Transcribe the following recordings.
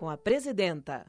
com a presidenta.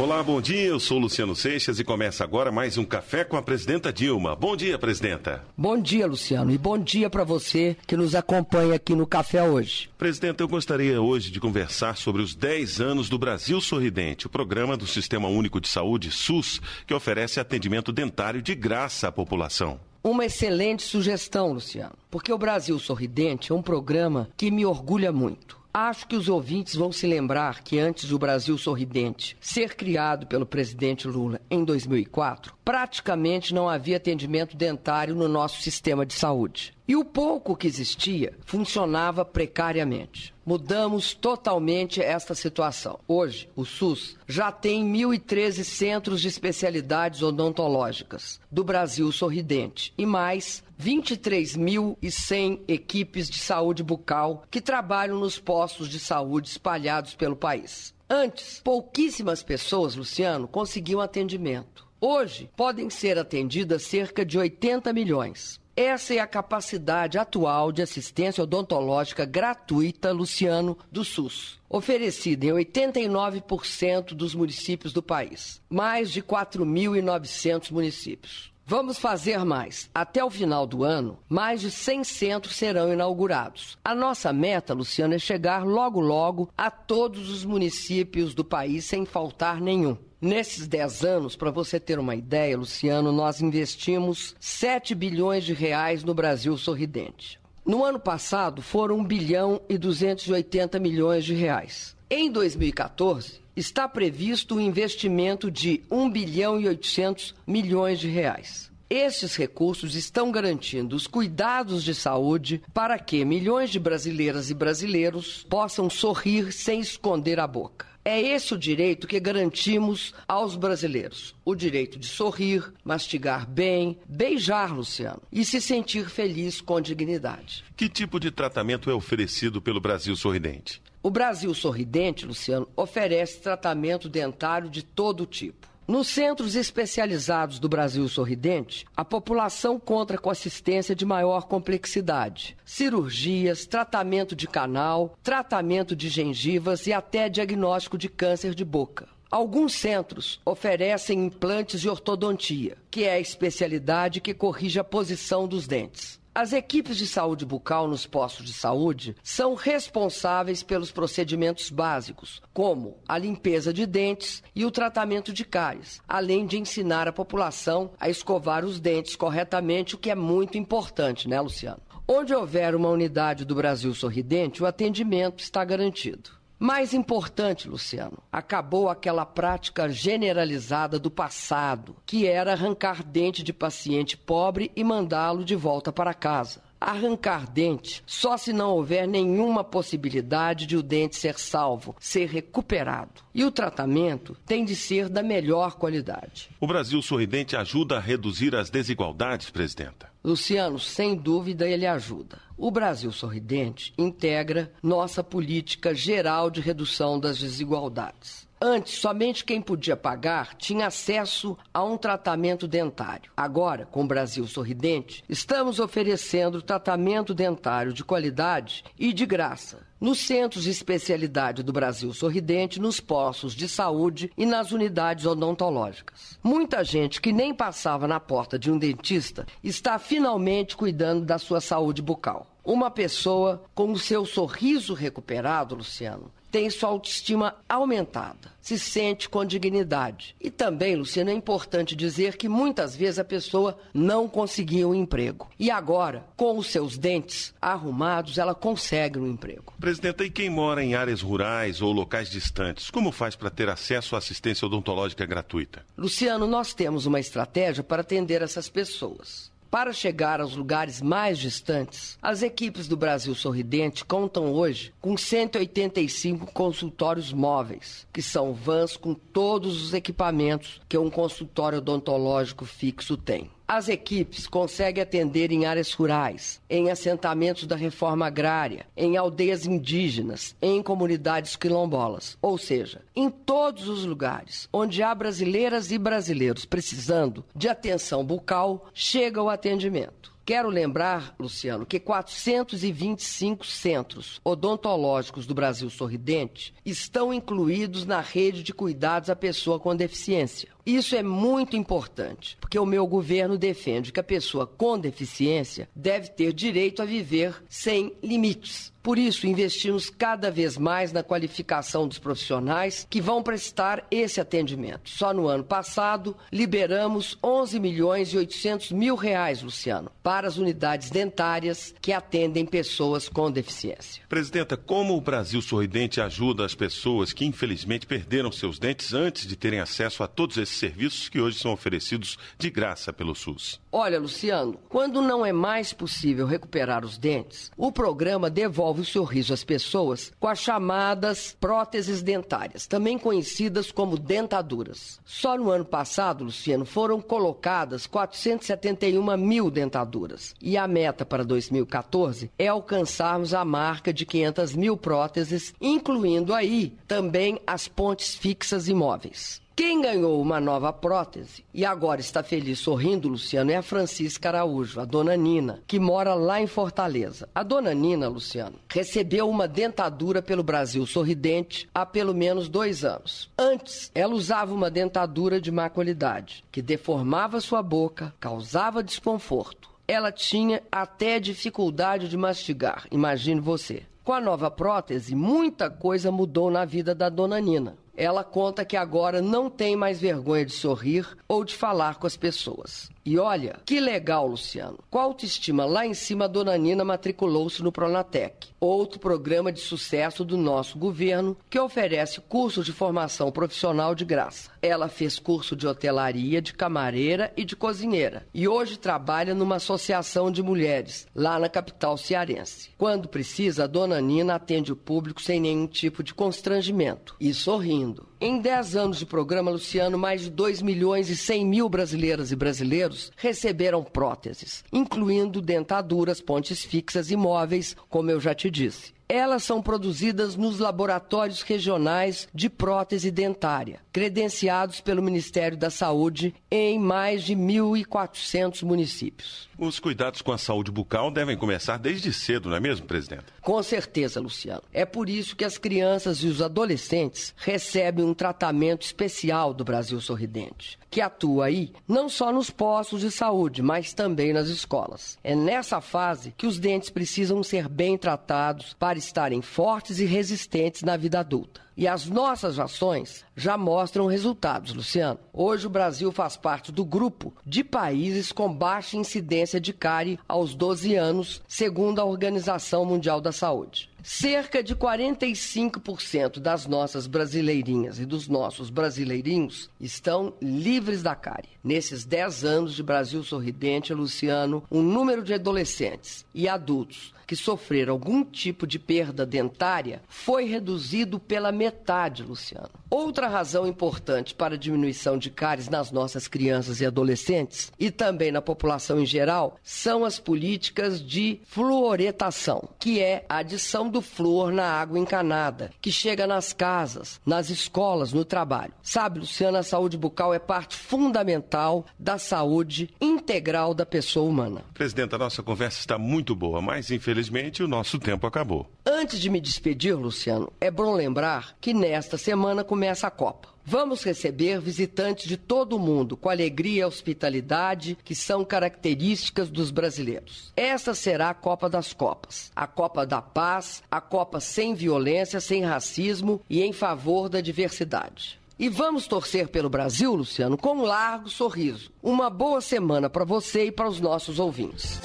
Olá, bom dia. Eu sou Luciano Seixas e começa agora mais um café com a presidenta Dilma. Bom dia, presidenta. Bom dia, Luciano, e bom dia para você que nos acompanha aqui no café hoje. Presidenta, eu gostaria hoje de conversar sobre os 10 anos do Brasil Sorridente, o programa do Sistema Único de Saúde, SUS, que oferece atendimento dentário de graça à população. Uma excelente sugestão, Luciano, porque o Brasil Sorridente é um programa que me orgulha muito. Acho que os ouvintes vão se lembrar que antes do Brasil Sorridente ser criado pelo presidente Lula em 2004, praticamente não havia atendimento dentário no nosso sistema de saúde. E o pouco que existia funcionava precariamente. Mudamos totalmente esta situação. Hoje, o SUS já tem 1.013 centros de especialidades odontológicas do Brasil sorridente e mais 23.100 equipes de saúde bucal que trabalham nos postos de saúde espalhados pelo país. Antes, pouquíssimas pessoas, Luciano, conseguiam atendimento. Hoje, podem ser atendidas cerca de 80 milhões. Essa é a capacidade atual de assistência odontológica gratuita, Luciano, do SUS, oferecida em 89% dos municípios do país, mais de 4.900 municípios. Vamos fazer mais. Até o final do ano, mais de 100 centros serão inaugurados. A nossa meta, Luciano, é chegar logo logo a todos os municípios do país sem faltar nenhum. Nesses 10 anos, para você ter uma ideia, Luciano, nós investimos 7 bilhões de reais no Brasil Sorridente. No ano passado, foram 1 bilhão e 280 milhões de reais. Em 2014, está previsto o um investimento de 1 bilhão e 800 milhões de reais. Estes recursos estão garantindo os cuidados de saúde para que milhões de brasileiras e brasileiros possam sorrir sem esconder a boca. É esse o direito que garantimos aos brasileiros: o direito de sorrir, mastigar bem, beijar, Luciano, e se sentir feliz com dignidade. Que tipo de tratamento é oferecido pelo Brasil Sorridente? O Brasil Sorridente, Luciano, oferece tratamento dentário de todo tipo. Nos centros especializados do Brasil Sorridente, a população conta com assistência de maior complexidade. Cirurgias, tratamento de canal, tratamento de gengivas e até diagnóstico de câncer de boca. Alguns centros oferecem implantes e ortodontia, que é a especialidade que corrige a posição dos dentes. As equipes de saúde bucal nos postos de saúde são responsáveis pelos procedimentos básicos, como a limpeza de dentes e o tratamento de cáries, além de ensinar a população a escovar os dentes corretamente, o que é muito importante, né, Luciano? Onde houver uma unidade do Brasil Sorridente, o atendimento está garantido. Mais importante, Luciano, acabou aquela prática generalizada do passado, que era arrancar dente de paciente pobre e mandá-lo de volta para casa. Arrancar dente só se não houver nenhuma possibilidade de o dente ser salvo, ser recuperado. E o tratamento tem de ser da melhor qualidade. O Brasil Sorridente ajuda a reduzir as desigualdades, presidenta? Luciano, sem dúvida ele ajuda. O Brasil Sorridente integra nossa política geral de redução das desigualdades. Antes, somente quem podia pagar tinha acesso a um tratamento dentário. Agora, com o Brasil Sorridente, estamos oferecendo tratamento dentário de qualidade e de graça nos centros de especialidade do Brasil Sorridente, nos postos de saúde e nas unidades odontológicas. Muita gente que nem passava na porta de um dentista está finalmente cuidando da sua saúde bucal. Uma pessoa com o seu sorriso recuperado, Luciano, tem sua autoestima aumentada, se sente com dignidade. E também, Luciano, é importante dizer que muitas vezes a pessoa não conseguia um emprego. E agora, com os seus dentes arrumados, ela consegue um emprego. Presidente, e quem mora em áreas rurais ou locais distantes, como faz para ter acesso à assistência odontológica gratuita? Luciano, nós temos uma estratégia para atender essas pessoas. Para chegar aos lugares mais distantes, as equipes do Brasil Sorridente contam hoje com 185 consultórios móveis, que são vans com todos os equipamentos que um consultório odontológico fixo tem. As equipes conseguem atender em áreas rurais, em assentamentos da reforma agrária, em aldeias indígenas, em comunidades quilombolas, ou seja, em todos os lugares onde há brasileiras e brasileiros precisando de atenção bucal, chega o atendimento. Quero lembrar, Luciano, que 425 centros odontológicos do Brasil Sorridente estão incluídos na rede de cuidados à pessoa com deficiência. Isso é muito importante, porque o meu governo defende que a pessoa com deficiência deve ter direito a viver sem limites. Por isso, investimos cada vez mais na qualificação dos profissionais que vão prestar esse atendimento. Só no ano passado, liberamos 11 milhões e 800 mil reais, Luciano, para as unidades dentárias que atendem pessoas com deficiência. Presidenta, como o Brasil Sorridente ajuda as pessoas que infelizmente perderam seus dentes antes de terem acesso a todos esses serviços que hoje são oferecidos de graça pelo SUS. Olha, Luciano, quando não é mais possível recuperar os dentes, o programa devolve o sorriso às pessoas com as chamadas próteses dentárias, também conhecidas como dentaduras. Só no ano passado, Luciano, foram colocadas 471 mil dentaduras. E a meta para 2014 é alcançarmos a marca de 500 mil próteses, incluindo aí também as pontes fixas e móveis. Quem ganhou uma nova prótese e agora está feliz sorrindo, Luciano, é a Francisca Araújo, a dona Nina, que mora lá em Fortaleza. A dona Nina, Luciano, recebeu uma dentadura pelo Brasil Sorridente há pelo menos dois anos. Antes, ela usava uma dentadura de má qualidade, que deformava sua boca, causava desconforto. Ela tinha até dificuldade de mastigar, imagine você. Com a nova prótese, muita coisa mudou na vida da dona Nina. Ela conta que agora não tem mais vergonha de sorrir ou de falar com as pessoas. E olha, que legal, Luciano. Com a autoestima lá em cima, a dona Nina matriculou-se no Pronatec, outro programa de sucesso do nosso governo que oferece cursos de formação profissional de graça. Ela fez curso de hotelaria, de camareira e de cozinheira e hoje trabalha numa associação de mulheres lá na capital cearense. Quando precisa, a dona Nina atende o público sem nenhum tipo de constrangimento e sorrindo. Em 10 anos de programa, Luciano, mais de 2 milhões e 100 mil brasileiras e brasileiros receberam próteses, incluindo dentaduras, pontes fixas e móveis, como eu já te disse. Elas são produzidas nos laboratórios regionais de prótese dentária, credenciados pelo Ministério da Saúde em mais de 1.400 municípios. Os cuidados com a saúde bucal devem começar desde cedo, não é mesmo, presidente? Com certeza, Luciano. É por isso que as crianças e os adolescentes recebem um tratamento especial do Brasil Sorridente, que atua aí não só nos postos de saúde, mas também nas escolas. É nessa fase que os dentes precisam ser bem tratados para para estarem fortes e resistentes na vida adulta. E as nossas ações já mostram resultados, Luciano. Hoje o Brasil faz parte do grupo de países com baixa incidência de cárie aos 12 anos, segundo a Organização Mundial da Saúde. Cerca de 45% das nossas brasileirinhas e dos nossos brasileirinhos estão livres da cárie. Nesses 10 anos de Brasil Sorridente, Luciano, o um número de adolescentes e adultos que sofreram algum tipo de perda dentária foi reduzido pela metade, Luciano. Outra razão importante para a diminuição de cáries nas nossas crianças e adolescentes e também na população em geral são as políticas de fluoretação, que é a adição do do flor na água encanada, que chega nas casas, nas escolas, no trabalho. Sabe, Luciana, a saúde bucal é parte fundamental da saúde integral da pessoa humana. Presidenta, a nossa conversa está muito boa, mas infelizmente o nosso tempo acabou. Antes de me despedir, Luciano, é bom lembrar que nesta semana começa a Copa. Vamos receber visitantes de todo o mundo com alegria e hospitalidade que são características dos brasileiros. Essa será a Copa das Copas, a Copa da Paz, a Copa sem violência, sem racismo e em favor da diversidade. E vamos torcer pelo Brasil, Luciano, com um largo sorriso. Uma boa semana para você e para os nossos ouvintes.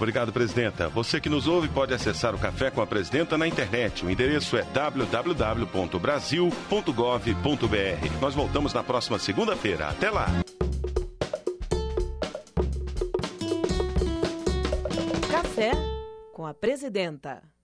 Obrigado, presidenta. Você que nos ouve pode acessar o Café com a Presidenta na internet. O endereço é www.brasil.gov.br. Nós voltamos na próxima segunda-feira. Até lá. Café com a Presidenta.